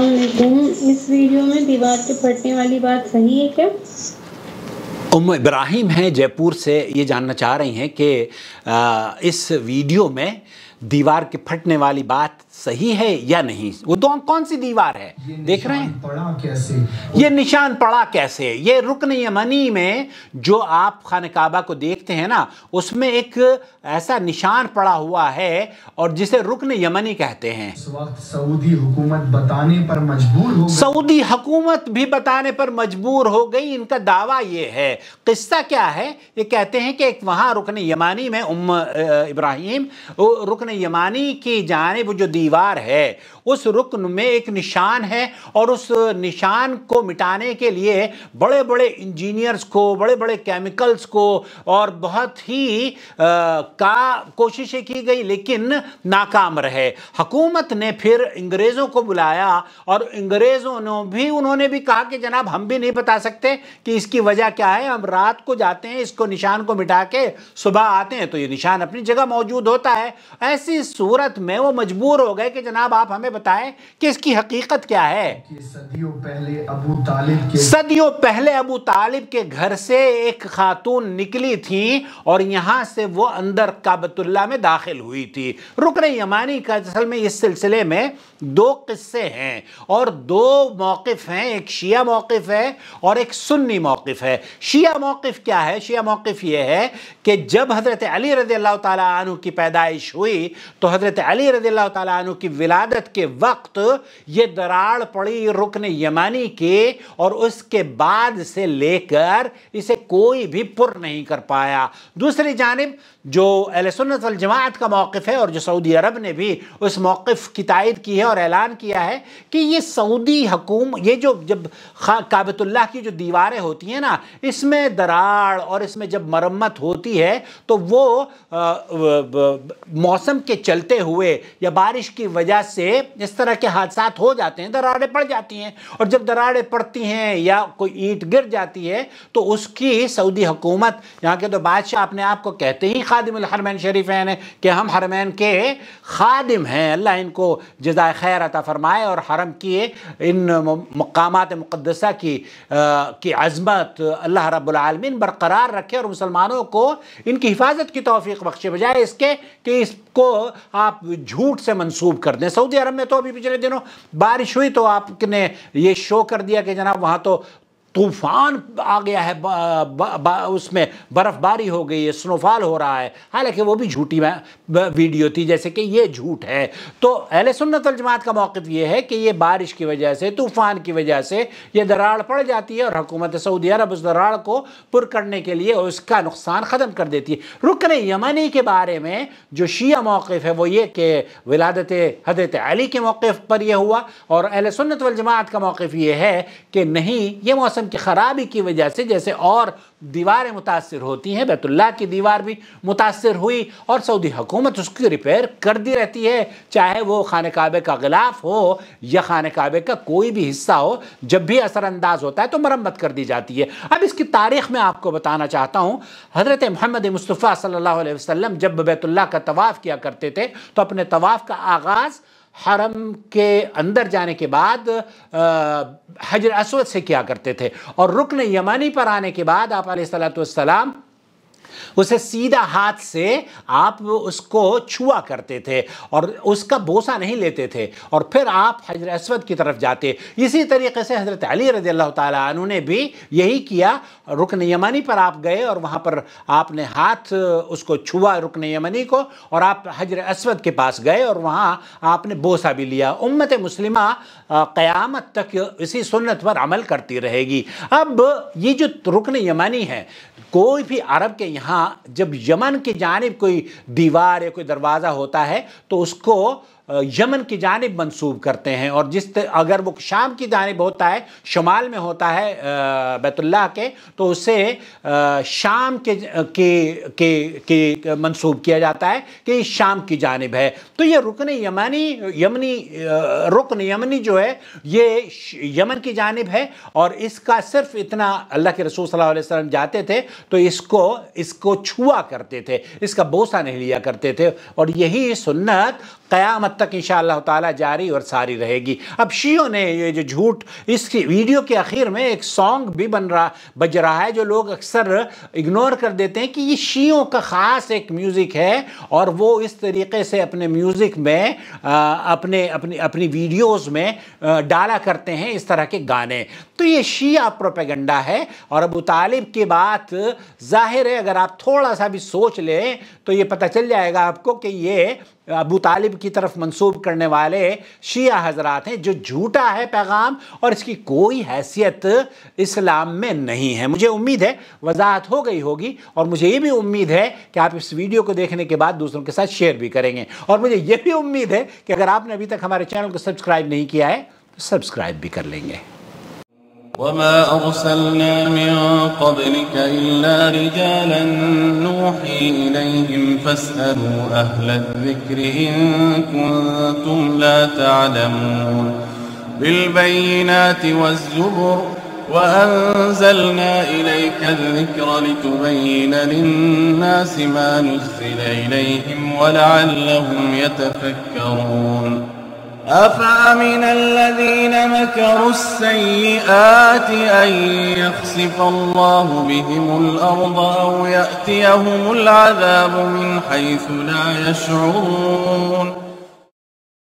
इस वीडियो में दीवार से फटने वाली बात सही है क्या उम इब्राहिम हैं जयपुर से ये जानना चाह रही हैं कि इस वीडियो में दीवार के फटने वाली बात सही है या नहीं वो दो कौन सी दीवार है देख रहे हैं पड़ा कैसे ये निशान पड़ा कैसे ये रुकन यमनी में जो आप खान काबा को देखते हैं ना उसमें एक ऐसा निशान पड़ा हुआ है और जिसे रुकन यमनी कहते हैं सऊदी हुकूमत बताने पर मजबूर हो सऊदी हुकूमत भी बताने पर मजबूर हो गई इनका दावा ये है किस्सा क्या है ये कहते हैं कि एक वहाँ रुकन यमानी में उम इब्राहिम रुकन यमानी की जानब जो दीवार है उस रुकन में एक निशान है और उस निशान को मिटाने के लिए बड़े बड़े इंजीनियर्स को बड़े बड़े केमिकल्स को और बहुत ही आ, का कोशिशें की गई लेकिन नाकाम रहे हकूमत ने फिर अंग्रेज़ों को बुलाया और अंग्रेज़ों ने भी उन्होंने भी कहा कि जनाब हम भी नहीं बता सकते कि इसकी वजह क्या है हम रात को जाते हैं इसको निशान को मिटा के सुबह आते हैं तो ये निशान अपनी जगह मौजूद होता है ऐसी सूरत में वो मजबूर हो हो गए कि जनाब आप हमें बताएं कि इसकी हकीकत क्या है सदियों पहले अबू तालिब के सदियों पहले अबू तालिब के घर से एक खातून निकली थी और यहाँ से वो अंदर काबतुल्ला में दाखिल हुई थी रुकन यमानी का असल में इस सिलसिले में दो किस्से हैं और दो मौकफ हैं एक शिया मौकफ है और एक सुन्नी मौकफ है शिया मौकफ क्या है शिया मौकफ यह है कि जब हज़रत अली रज़ी अल्लाह तु की पैदाइश हुई तो हज़रत अली रज़ी अल्लाह की विलादत के वक्त ये दराड़ पड़ी रुकन यमानी के और उसके बाद से लेकर इसे कोई भी पुर नहीं कर पाया दूसरी जानब जो अलसन्नत जमात का मौक़ है और जो सऊदी अरब ने भी उस मौक़ की तायद की है और ऐलान किया है कि ये सऊदी हकूम ये जो जब काबतुल्ला की जो दीवारें होती हैं ना इसमें दराड़ और इसमें जब मरम्मत होती है तो वो मौसम के चलते हुए या बारिश की वजह से इस तरह के हादसा हो जाते हैं दरारें पड़ जाती हैं और जब दरारें पड़ती हैं या कोई ईट गिर जाती है तो उसकी सऊदी हुकूमत यहाँ के तो बादशाह अपने आप को कहते ही खादिम हरमैन शरीफ हैं कि हम हरमैन के खादिम हैं अल्लाह इनको जजाय खैर अता फरमाए और हरम की इन मकाम मुक़दसा की आ, की अजमत अल्लाह रबालमीन बरकरार रखे और मुसलमानों को इनकी हिफाजत की तोफ़ी बख्शे बजाय इसके कि इस को आप झूठ से मंसूब कर दें सऊदी अरब में तो अभी पिछले दिनों बारिश हुई तो आपने ये शो कर दिया कि जनाब वहाँ तो तूफान आ गया है उसमें बर्फबारी हो गई है स्नोफॉल हो रहा है हालांकि वो भी झूठी वीडियो थी जैसे कि ये झूठ है तो अहल सुन्नत जमात का मौक़ ये है कि ये बारिश की वजह से तूफान की वजह से ये दराड़ पड़ जाती है और हुकूमत सऊदी अरब उस दराड़ को पुर करने के लिए उसका नुकसान ख़त्म कर देती है रुकन यमनी के बारे में जो शी मौक़ है वो ये कि विलादत हजरत अली के मौक़ पर यह हुआ और अहल सुन्नत वजमात का मौक़ ये है कि नहीं ये मौसम मौसम की ख़राबी की वजह से जैसे और दीवारें मुतासर होती हैं बैतुल्ला की दीवार भी मुतासर हुई और सऊदी हुकूमत उसकी रिपेयर कर दी रहती है चाहे वो खान काबे का गिलाफ हो या खान काबे का कोई भी हिस्सा हो जब भी असरानंदाज होता है तो मरम्मत कर दी जाती है अब इसकी तारीख में आपको बताना चाहता हूँ हज़रत महमद मुस्तफ़ा सल्ला वसम जब बैतुल्ला का तवाफ़ किया करते थे तो अपने तवाफ़ का आगाज़ हरम के अंदर जाने के बाद हजर असवद से किया करते थे और रुकन यमानी पर आने के बाद आप सलाम उसे सीधा हाथ से आप उसको छुआ करते थे और उसका बोसा नहीं लेते थे और फिर आप हजरत असवद की तरफ जाते इसी तरीके से हज़रत अली रजी अल्लाह तु ने भी यही किया रुकन यमनी पर आप गए और वहाँ पर आपने हाथ उसको छुआ रुकन यमनी को और आप हजर असवद के पास गए और वहाँ आपने बोसा भी लिया उम्मत मुस्लिम क्यामत तक इसी सुन्नत पर अमल करती रहेगी अब ये जो रुकन यमनी है कोई भी अरब के यहाँ जब यमन की जानब कोई दीवार या कोई दरवाज़ा होता है तो उसको यमन की जानब मंसूब करते हैं और जिस अगर वो शाम की जानब होता है शुमाल में होता है बैतुल्ला के तो उसे शाम के के के, के मंसूब किया जाता है कि शाम की जानब है तो ये रुकन यमनी यमनी रुकन यमनी जो है ये यमन की जानब है और इसका सिर्फ इतना अल्लाह के रसूल सल्लल्लाहु अलैहि वसल्लम जाते थे तो इसको इसको छुआ करते थे इसका बोसा नहीं लिया करते थे और यही सुन्नत क़यामत तक इन ताला जारी और सारी रहेगी अब शीयों ने ये जो झूठ इसकी वीडियो के आखिर में एक सॉन्ग भी बन रहा बज रहा है जो लोग अक्सर इग्नोर कर देते हैं कि ये शीयों का ख़ास एक म्यूज़िक है और वो इस तरीके से अपने म्यूज़िक में आ, अपने अपनी अपनी वीडियोज़ में आ, डाला करते हैं इस तरह के गाने तो ये शीह प्रोपेगंडा है और अब तालिब की बात जाहिर है अगर आप थोड़ा सा भी सोच लें तो ये पता चल जाएगा आपको कि ये अबू तालिब की तरफ मंसूब करने वाले शिया हजरात हैं जो झूठा है पैगाम और इसकी कोई हैसियत इस्लाम में नहीं है मुझे उम्मीद है वजाहत हो गई होगी और मुझे ये भी उम्मीद है कि आप इस वीडियो को देखने के बाद दूसरों के साथ शेयर भी करेंगे और मुझे ये भी उम्मीद है कि अगर आपने अभी तक हमारे चैनल को सब्सक्राइब नहीं किया है तो सब्सक्राइब भी कर लेंगे وما أرسلنا من قبلك إلا رجالا نوحي إليهم فاسألوا أهل الذكر إن كنتم لا تعلمون بالبينات والزبر وأنزلنا إليك الذكر لتبين للناس ما نزل إليهم ولعلهم يتفكرون أفأمن الذين مكروا السيئات أن يخسف الله بهم الأرض أو يأتيهم العذاب من حيث لا يشعرون